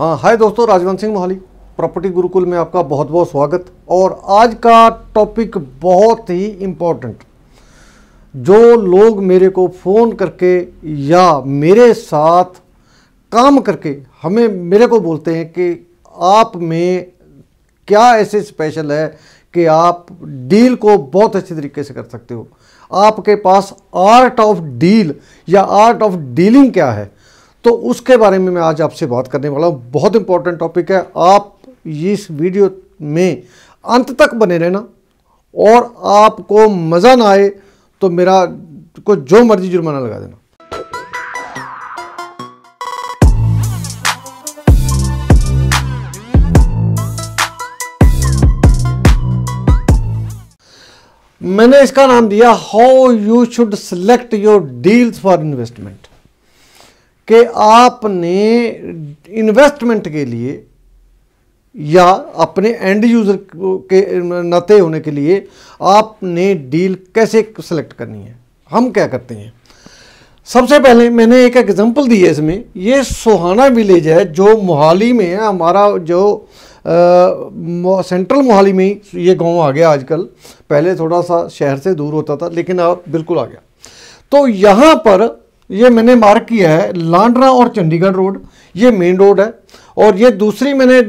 हाय दोस्तों राजवंत सिंह मोहाली प्रॉपर्टी गुरुकुल में आपका बहुत बहुत स्वागत और आज का टॉपिक बहुत ही इम्पोर्टेंट जो लोग मेरे को फ़ोन करके या मेरे साथ काम करके हमें मेरे को बोलते हैं कि आप में क्या ऐसे स्पेशल है कि आप डील को बहुत अच्छे तरीके से कर सकते हो आपके पास आर्ट ऑफ डील या आर्ट ऑफ डीलिंग क्या है तो उसके बारे में मैं आज आपसे बात करने वाला हूँ बहुत इंपॉर्टेंट टॉपिक है आप इस वीडियो में अंत तक बने रहना और आपको मज़ा ना आए तो मेरा को जो मर्जी जुर्माना लगा देना मैंने इसका नाम दिया how you should select your deals for investment कि आपने इन्वेस्टमेंट के लिए या अपने एंड यूज़र के नाते होने के लिए आपने डील कैसे सेलेक्ट करनी है हम क्या करते हैं सबसे पहले मैंने एक एग्जांपल दी है इसमें ये सोहाना विलेज है जो मोहाली में है हमारा जो आ, सेंट्रल मोहाली में ही ये गांव आ गया आजकल पहले थोड़ा सा शहर से दूर होता था लेकिन अब बिल्कुल आ गया तो यहाँ पर ये मैंने मार्क किया है लांड्रा और चंडीगढ़ रोड ये मेन रोड है और ये दूसरी मैंने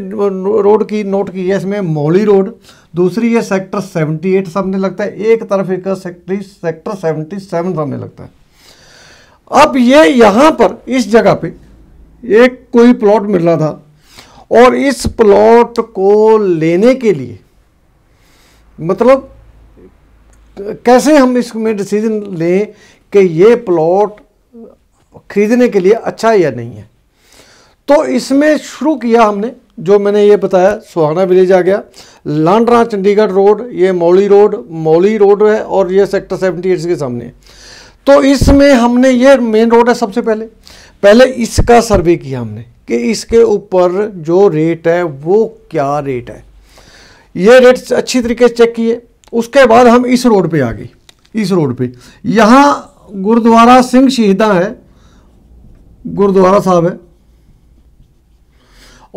रोड की नोट की है इसमें मौली रोड दूसरी है सेक्टर 78 सामने लगता है एक तरफ एक सेक्टर सेक्टर 77 सामने लगता है अब ये यहाँ पर इस जगह पे एक कोई प्लॉट मिल रहा था और इस प्लॉट को लेने के लिए मतलब कैसे हम इसमें डिसीजन लें कि ये प्लॉट खरीदने के लिए अच्छा है या नहीं है तो इसमें शुरू किया हमने जो मैंने ये बताया सुहाना विलेज आ गया लांड्रा चंडीगढ़ रोड ये मौली रोड मौली रोड है और ये सेक्टर सेवेंटी एट के सामने है तो इसमें हमने ये मेन रोड है सबसे पहले पहले इसका सर्वे किया हमने कि इसके ऊपर जो रेट है वो क्या रेट है ये रेट अच्छी तरीके से चेक किए उसके बाद हम इस रोड पे आ गए इस रोड पे यहाँ गुरुद्वारा सिंह शहीदा है गुरुद्वारा साहब है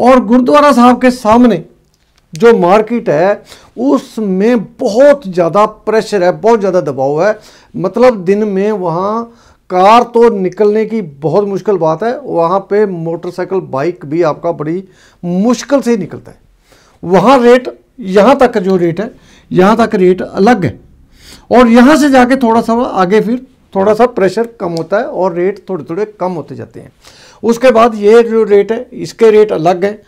और गुरुद्वारा साहब के सामने जो मार्केट है उसमें बहुत ज़्यादा प्रेशर है बहुत ज़्यादा दबाव है मतलब दिन में वहाँ कार तो निकलने की बहुत मुश्किल बात है वहाँ पे मोटरसाइकिल बाइक भी आपका बड़ी मुश्किल से ही निकलता है वहाँ रेट यहाँ तक जो रेट है यहाँ तक रेट अलग है और यहाँ से जाके थोड़ा सा आगे फिर थोड़ा सा प्रेशर कम होता है और रेट थोड़े थोड़े कम होते जाते हैं उसके बाद ये जो रेट है इसके रेट अलग है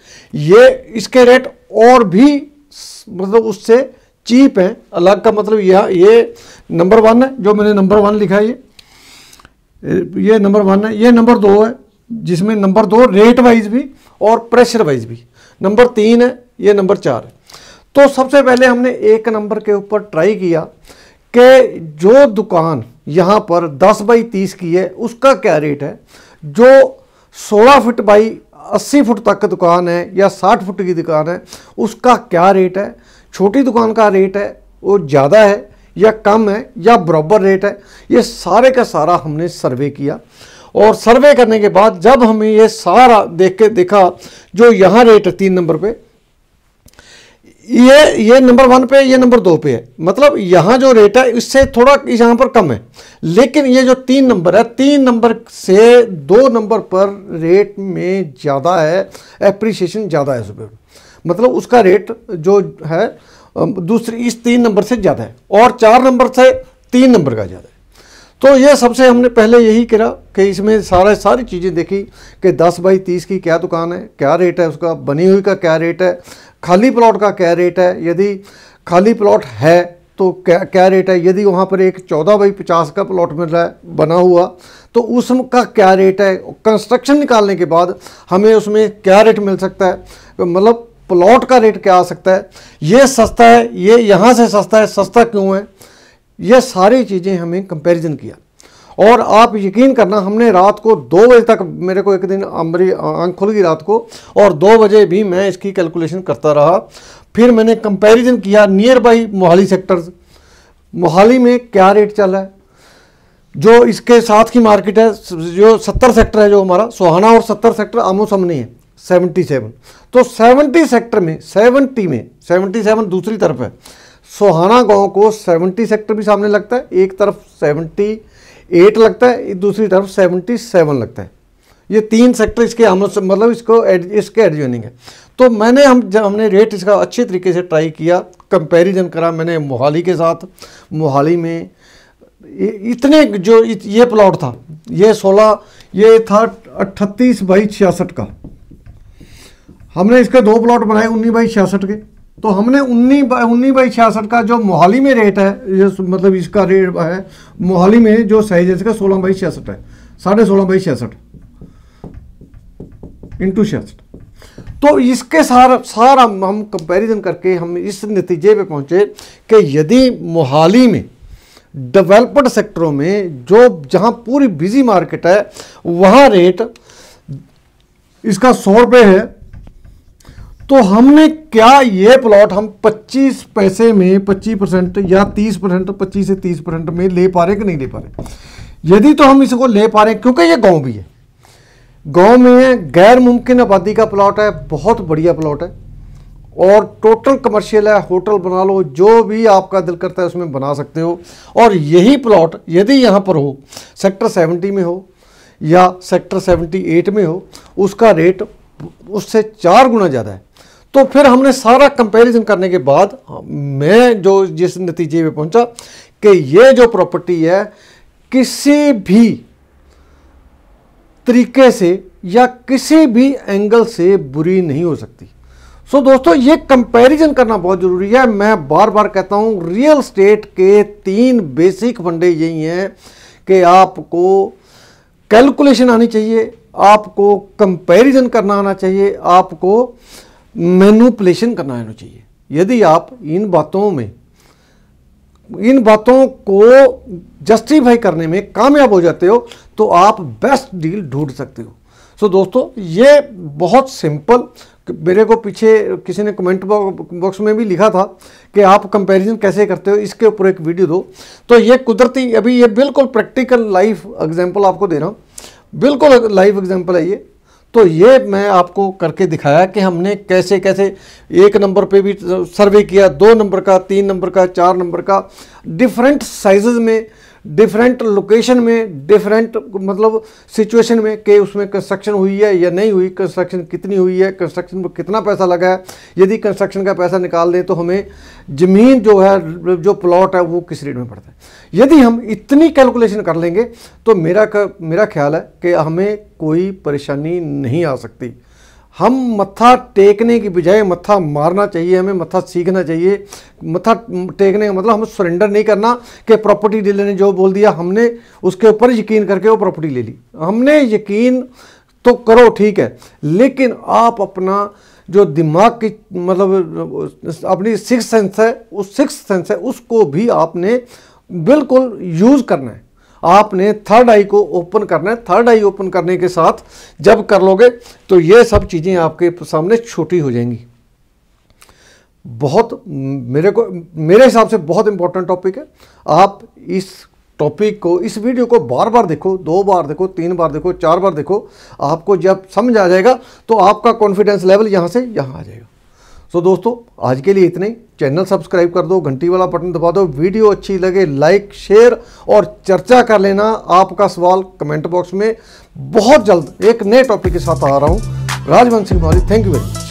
ये इसके रेट और भी मतलब उससे चीप है अलग का मतलब यह ये नंबर वन है जो मैंने नंबर वन लिखा है ये ये नंबर वन है ये नंबर दो है जिसमें नंबर दो रेट वाइज भी और प्रेशर वाइज भी नंबर तीन है ये नंबर चार है तो सबसे पहले हमने एक नंबर के ऊपर ट्राई किया कि जो दुकान यहाँ पर 10 बाई 30 की है उसका क्या रेट है जो 16 फुट बाई 80 फुट तक दुकान है या 60 फुट की दुकान है उसका क्या रेट है छोटी दुकान का रेट है वो ज़्यादा है या कम है या बराबर रेट है ये सारे का सारा हमने सर्वे किया और सर्वे करने के बाद जब हमें ये सारा देख के देखा जो यहाँ रेट है तीन नंबर पे ये ये नंबर वन पे ये नंबर दो पे है मतलब यहाँ जो रेट है इससे थोड़ा यहाँ पर कम है लेकिन ये जो तीन नंबर है तीन नंबर से दो नंबर पर रेट में ज़्यादा है एप्रिसिएशन ज़्यादा है पर मतलब उसका रेट जो है दूसरी इस तीन नंबर से ज़्यादा है और चार नंबर से तीन नंबर का ज़्यादा है तो ये सबसे हमने पहले यही करा कि इसमें सारे सारी चीज़ें देखी कि दस बाई तीस की क्या दुकान है क्या रेट है उसका बनी हुई का क्या रेट है खाली प्लॉट का क्या रेट है यदि खाली प्लॉट है तो क्या क्या रेट है यदि वहाँ पर एक चौदह बाई पचास का प्लॉट मिल रहा है बना हुआ तो उसका क्या रेट है कंस्ट्रक्शन निकालने के बाद हमें उसमें क्या रेट मिल सकता है तो मतलब प्लॉट का रेट क्या आ सकता है ये सस्ता है ये यहाँ से सस्ता है सस्ता क्यों है ये सारी चीज़ें हमें कंपैरिजन किया और आप यकीन करना हमने रात को दो बजे तक मेरे को एक दिन अमरी आँख खुल गई रात को और दो बजे भी मैं इसकी कैलकुलेशन करता रहा फिर मैंने कंपैरिजन किया nearby Mohali sectors Mohali में क्या रेट चल रहा है जो इसके साथ की मार्केट है जो सत्तर सेक्टर है जो हमारा सोहाना और सत्तर सेक्टर आमो सामने है सेवेंटी सेवन तो सेवेंटी सेक्टर में सेवनटी में सेवनटी सेवन दूसरी तरफ है सोहाना गांव को सेवनटी सेक्टर भी सामने लगता है एक तरफ सेवनटी एट लगता है दूसरी तरफ सेवेंटी सेवन लगता है ये तीन सेक्टर इसके हम मतलब इसको एड, इसके एडजोनिंग है तो मैंने हम जब हमने रेट इसका अच्छे तरीके से ट्राई किया कंपैरिजन करा मैंने मोहाली के साथ मोहाली में इतने जो इत, ये प्लॉट था ये सोलह ये था अट्ठतीस बाई छियासठ का हमने इसके दो प्लॉट बनाए उन्नीस बाई छियासठ के तो हमने उन्नीस बाई उन्नीस बाई छियासठ का जो मोहाली में रेट है मतलब इसका रेट है मोहाली में जो साइज है इसका सोलह बाई छियासठ है साढ़े सोलह बाई छियासठ इंटू छियासठ तो इसके सारा सारा हम कंपैरिजन करके हम इस नतीजे पे पहुंचे कि यदि मोहाली में डेवलप्ड सेक्टरों में जो जहां पूरी बिजी मार्केट है वहां रेट इसका सौ रुपये है तो हमने क्या ये प्लॉट हम 25 पैसे में 25 परसेंट या 30 परसेंट पच्चीस से 30 परसेंट में ले पा रहे कि नहीं ले पा रहे यदि तो हम इसको ले पा रहे हैं क्योंकि ये गांव भी है गांव में गैर मुमकिन आबादी का प्लॉट है बहुत बढ़िया प्लॉट है और टोटल कमर्शियल है होटल बना लो जो भी आपका दिल करता है उसमें बना सकते हो और यही प्लॉट यदि यहाँ पर हो सेक्टर सेवेंटी में हो या सेक्टर सेवेंटी में हो उसका रेट उससे चार गुना ज़्यादा है तो फिर हमने सारा कंपैरिजन करने के बाद हाँ, मैं जो जिस नतीजे पे पहुंचा कि ये जो प्रॉपर्टी है किसी भी तरीके से या किसी भी एंगल से बुरी नहीं हो सकती सो so, दोस्तों ये कंपैरिजन करना बहुत ज़रूरी है मैं बार बार कहता हूँ रियल स्टेट के तीन बेसिक फंडे यही हैं कि आपको कैलकुलेशन आनी चाहिए आपको कंपैरिजन करना आना चाहिए आपको मैनुपलेशन करना आना चाहिए यदि आप इन बातों में इन बातों को जस्टिफाई करने में कामयाब हो जाते हो तो आप बेस्ट डील ढूंढ सकते हो सो so, दोस्तों ये बहुत सिंपल मेरे को पीछे किसी ने कमेंट बॉक्स में भी लिखा था कि आप कंपैरिजन कैसे करते हो इसके ऊपर एक वीडियो दो तो ये कुदरती अभी ये बिल्कुल प्रैक्टिकल लाइफ एग्जांपल आपको दे रहा हूँ बिल्कुल लाइव एग्जांपल है ये तो ये मैं आपको करके दिखाया कि हमने कैसे कैसे एक नंबर पे भी सर्वे किया दो नंबर का तीन नंबर का चार नंबर का डिफरेंट साइज़ में डिफरेंट लोकेशन में डिफरेंट मतलब सिचुएशन में कि उसमें कंस्ट्रक्शन हुई है या नहीं हुई कंस्ट्रक्शन कितनी हुई है कंस्ट्रक्शन पर कितना पैसा लगा है यदि कंस्ट्रक्शन का पैसा निकाल दें तो हमें ज़मीन जो है जो प्लॉट है वो किस रेट में पड़ता है यदि हम इतनी कैलकुलेशन कर लेंगे तो मेरा मेरा ख्याल है कि हमें कोई परेशानी नहीं आ सकती हम मत्था टेकने की बजाय मत्था मारना चाहिए हमें मत्था सीखना चाहिए मत्था टेकने का मतलब हमें सरेंडर नहीं करना कि प्रॉपर्टी डीलर ने जो बोल दिया हमने उसके ऊपर यकीन करके वो प्रॉपर्टी ले ली हमने यकीन तो करो ठीक है लेकिन आप अपना जो दिमाग की मतलब अपनी सिक्स सेंस है उस सिक्स सेंस है उसको भी आपने बिल्कुल यूज़ करना है आपने थर्ड आई को ओपन करना है थर्ड आई ओपन करने के साथ जब कर लोगे तो ये सब चीज़ें आपके सामने छोटी हो जाएंगी बहुत मेरे को मेरे हिसाब से बहुत इंपॉर्टेंट टॉपिक है आप इस टॉपिक को इस वीडियो को बार बार देखो दो बार देखो तीन बार देखो चार बार देखो आपको जब समझ आ जाएगा तो आपका कॉन्फिडेंस लेवल यहाँ से यहाँ आ जाएगा सो तो दोस्तों आज के लिए इतने चैनल सब्सक्राइब कर दो घंटी वाला बटन दबा दो वीडियो अच्छी लगे लाइक शेयर और चर्चा कर लेना आपका सवाल कमेंट बॉक्स में बहुत जल्द एक नए टॉपिक के साथ आ रहा हूँ Rajvansh Singh Kumari thank you very much